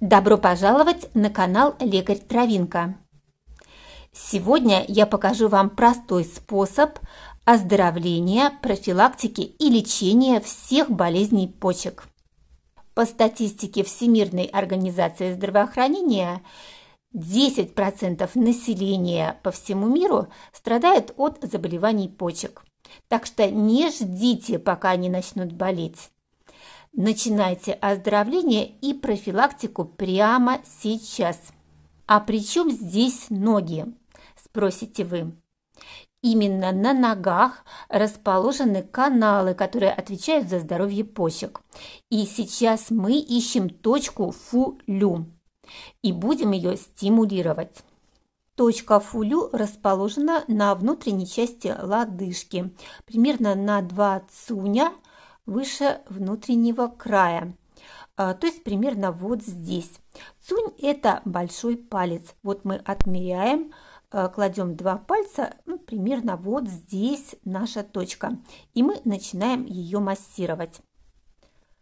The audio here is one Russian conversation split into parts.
Добро пожаловать на канал Лекарь Травинка. Сегодня я покажу вам простой способ оздоровления, профилактики и лечения всех болезней почек. По статистике Всемирной организации здравоохранения, 10% населения по всему миру страдает от заболеваний почек. Так что не ждите, пока они начнут болеть. Начинайте оздоровление и профилактику прямо сейчас. А при чем здесь ноги? Спросите вы. Именно на ногах расположены каналы, которые отвечают за здоровье почек. И сейчас мы ищем точку фулю и будем ее стимулировать. Точка фулю расположена на внутренней части лодыжки, примерно на 2 цуня – выше внутреннего края, а, то есть примерно вот здесь. Цунь – это большой палец. Вот мы отмеряем, а, кладем два пальца, ну, примерно вот здесь наша точка, и мы начинаем ее массировать.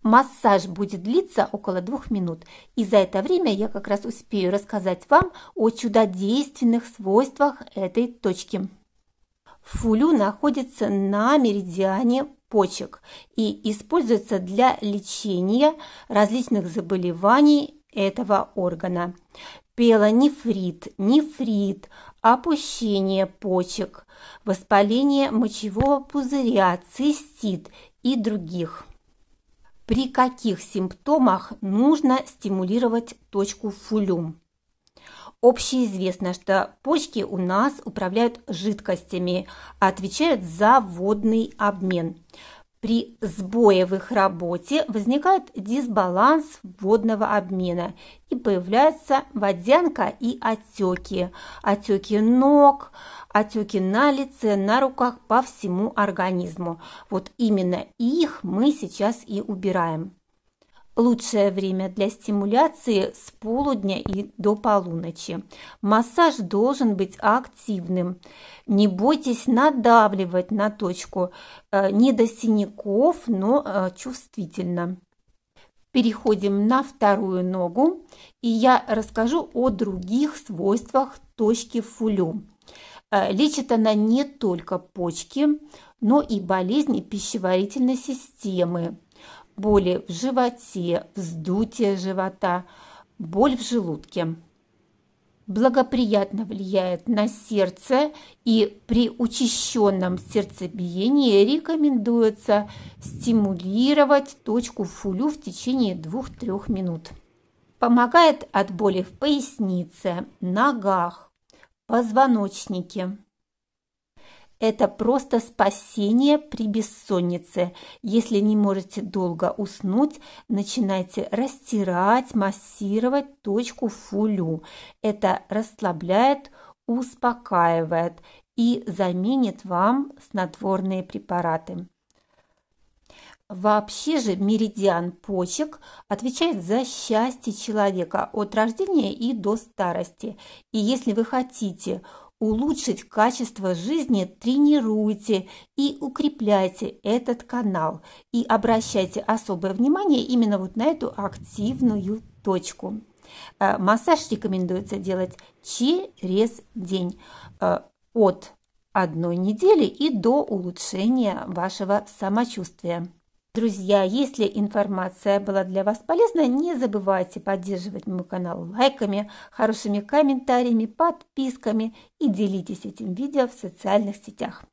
Массаж будет длиться около двух минут, и за это время я как раз успею рассказать вам о чудодейственных свойствах этой точки. Фулю находится на меридиане почек и используется для лечения различных заболеваний этого органа. Пелонефрит, нефрит, опущение почек, воспаление мочевого пузыря, цистит и других. При каких симптомах нужно стимулировать точку фулюм? Общеизвестно, что почки у нас управляют жидкостями, отвечают за водный обмен. При сбое в их работе возникает дисбаланс водного обмена и появляются водянка и отеки. Отеки ног, отеки на лице, на руках, по всему организму. Вот именно их мы сейчас и убираем. Лучшее время для стимуляции с полудня и до полуночи. Массаж должен быть активным. Не бойтесь надавливать на точку. Э, не до синяков, но э, чувствительно. Переходим на вторую ногу, и я расскажу о других свойствах точки фулю. Э, лечит она не только почки, но и болезни пищеварительной системы, боли в животе, вздутие живота, боль в желудке. Благоприятно влияет на сердце и при учащенном сердцебиении рекомендуется стимулировать точку фулю в течение 2-3 минут. Помогает от боли в пояснице, ногах, позвоночнике. Это просто спасение при бессоннице. Если не можете долго уснуть, начинайте растирать, массировать точку фулю. Это расслабляет, успокаивает и заменит вам снотворные препараты. Вообще же меридиан почек отвечает за счастье человека от рождения и до старости. И если вы хотите – улучшить качество жизни, тренируйте и укрепляйте этот канал и обращайте особое внимание именно вот на эту активную точку. Э, массаж рекомендуется делать через день э, от одной недели и до улучшения вашего самочувствия. Друзья, если информация была для вас полезна, не забывайте поддерживать мой канал лайками, хорошими комментариями, подписками и делитесь этим видео в социальных сетях.